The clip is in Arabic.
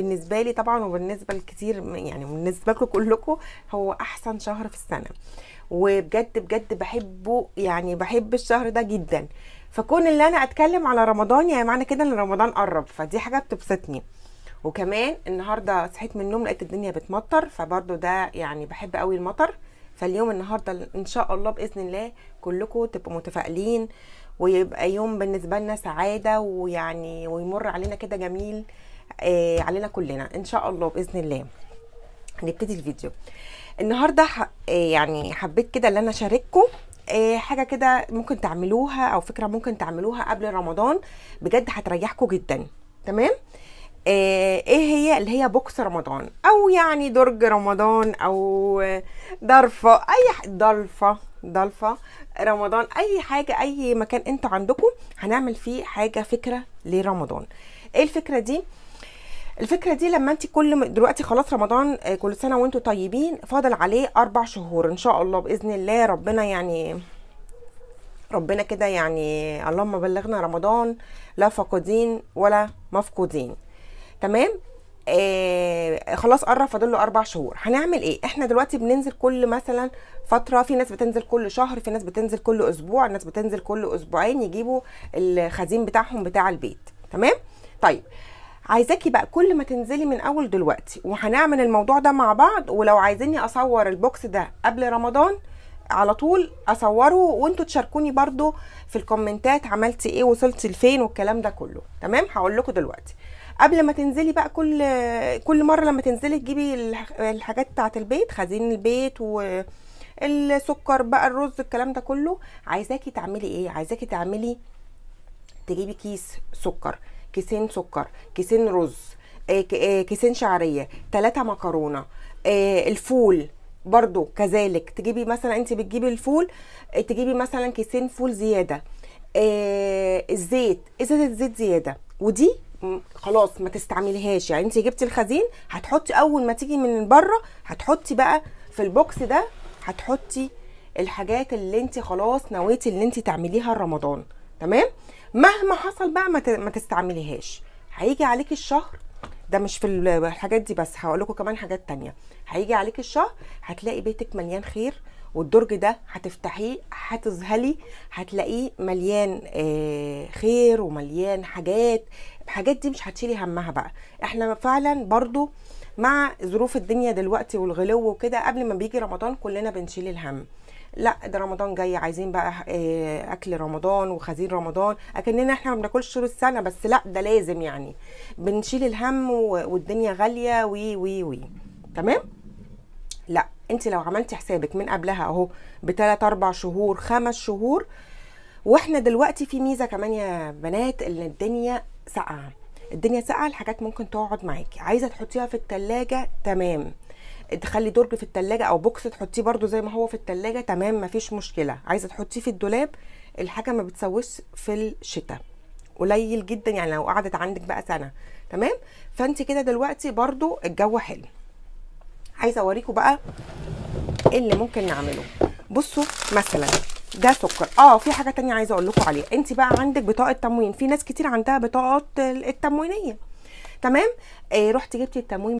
بالنسبه لي طبعا وبالنسبه لكتير يعني بالنسبه لكم كلكم هو احسن شهر في السنه وبجد بجد بحبه يعني بحب الشهر ده جدا فكون اللي انا اتكلم على رمضان يعني معنى كده ان رمضان قرب فدي حاجه بتبسطني وكمان النهارده صحيت من النوم لقيت الدنيا بتمطر فبرده ده يعني بحب قوي المطر فاليوم النهارده ان شاء الله باذن الله كلكم تبقوا متفائلين ويبقى يوم بالنسبه لنا سعاده ويعني ويمر علينا كده جميل آه علينا كلنا ان شاء الله باذن الله نبتدي الفيديو النهارده ح... آه يعني حبيت كده ان انا اشارككم آه حاجه كده ممكن تعملوها او فكره ممكن تعملوها قبل رمضان بجد هتريحكم جدا تمام آه، ايه هي اللي هي بوكس رمضان او يعني درج رمضان او ضرفه اي ضرفه ضلفة رمضان اي حاجة اي مكان انتوا عندكم هنعمل فيه حاجة فكرة لرمضان ايه الفكرة دي الفكره دي لما انت كل دلوقتي خلاص رمضان آه، كل سنه وانتم طيبين فاضل عليه اربع شهور ان شاء الله باذن الله ربنا يعني ربنا كده يعني اللهم بلغنا رمضان لا فاقدين ولا مفقودين تمام آه خلاص قرب فاضل له اربع شهور هنعمل ايه احنا دلوقتي بننزل كل مثلا فتره في ناس بتنزل كل شهر في ناس بتنزل كل اسبوع ناس بتنزل كل اسبوعين يجيبوا الخزين بتاعهم بتاع البيت تمام طيب عايزاكي بقى كل ما تنزلي من اول دلوقتي وهنعمل الموضوع ده مع بعض ولو عايزيني اصور البوكس ده قبل رمضان على طول اصوره وانتوا تشاركوني برده في الكومنتات عملتي ايه وصلتي لفين والكلام ده كله تمام هقول لكم دلوقتي قبل ما تنزلي بقى كل كل مره لما تنزلي تجيبي الحاجات بتاعت البيت خزين البيت و السكر بقى الرز الكلام ده كله عايزاكي تعملي ايه عايزاكي تعملي تجيبي كيس سكر كيسين سكر كيسين رز آه، آه، كيسين شعريه ثلاثه مكرونه آه، الفول برضو كذلك تجيبي مثلا انت بتجيبي الفول تجيبي مثلا كيسين فول زياده الزيت ازازه زيت زياده ودي خلاص ما تستعمليهاش يعني انت جبتي الخزين هتحطي اول ما تيجي من بره هتحطي بقى في البوكس ده هتحطي الحاجات اللي انت خلاص نويتي اللي انت تعمليها رمضان تمام مهما حصل بقى ما تستعمليهاش هيجي عليك الشهر ده مش في الحاجات دي بس هقول لكم كمان حاجات تانية هيجي عليك الشهر هتلاقي بيتك مليان خير والدرج ده هتفتحيه هتذهلي هتلاقيه مليان آه، خير ومليان حاجات الحاجات دي مش هتشيلي همها بقى احنا فعلا برضو مع ظروف الدنيا دلوقتي والغلو وكده قبل ما بيجي رمضان كلنا بنشيل الهم لا ده رمضان جاي عايزين بقى آه، اكل رمضان وخزين رمضان اكننا احنا ما بناكلش طول السنه بس لا ده لازم يعني بنشيل الهم والدنيا غاليه وي وي وي تمام لا انت لو عملتي حسابك من قبلها اهو بثلاث اربع شهور خمس شهور واحنا دلوقتي في ميزه كمان يا بنات ان الدنيا ساقعه الدنيا ساقعه الحاجات ممكن تقعد معاكي عايزه تحطيها في التلاجة تمام تخلي درج في التلاجة او بوكس تحطيه برضو زي ما هو في التلاجة تمام مفيش مشكله عايزه تحطيه في الدولاب الحاجه ما بتسويش في الشتاء قليل جدا يعني لو قعدت عندك بقى سنه تمام فانت كده دلوقتي برضو الجو حلو عايزه اوريكم بقى اللي ممكن نعمله بصوا مثلا ده سكر اه في حاجه تانية عايزه اقول لكم عليها انت بقى عندك بطاقه تموين في ناس كتير عندها بطاقات التموينيه تمام آه رحت جبتي التموين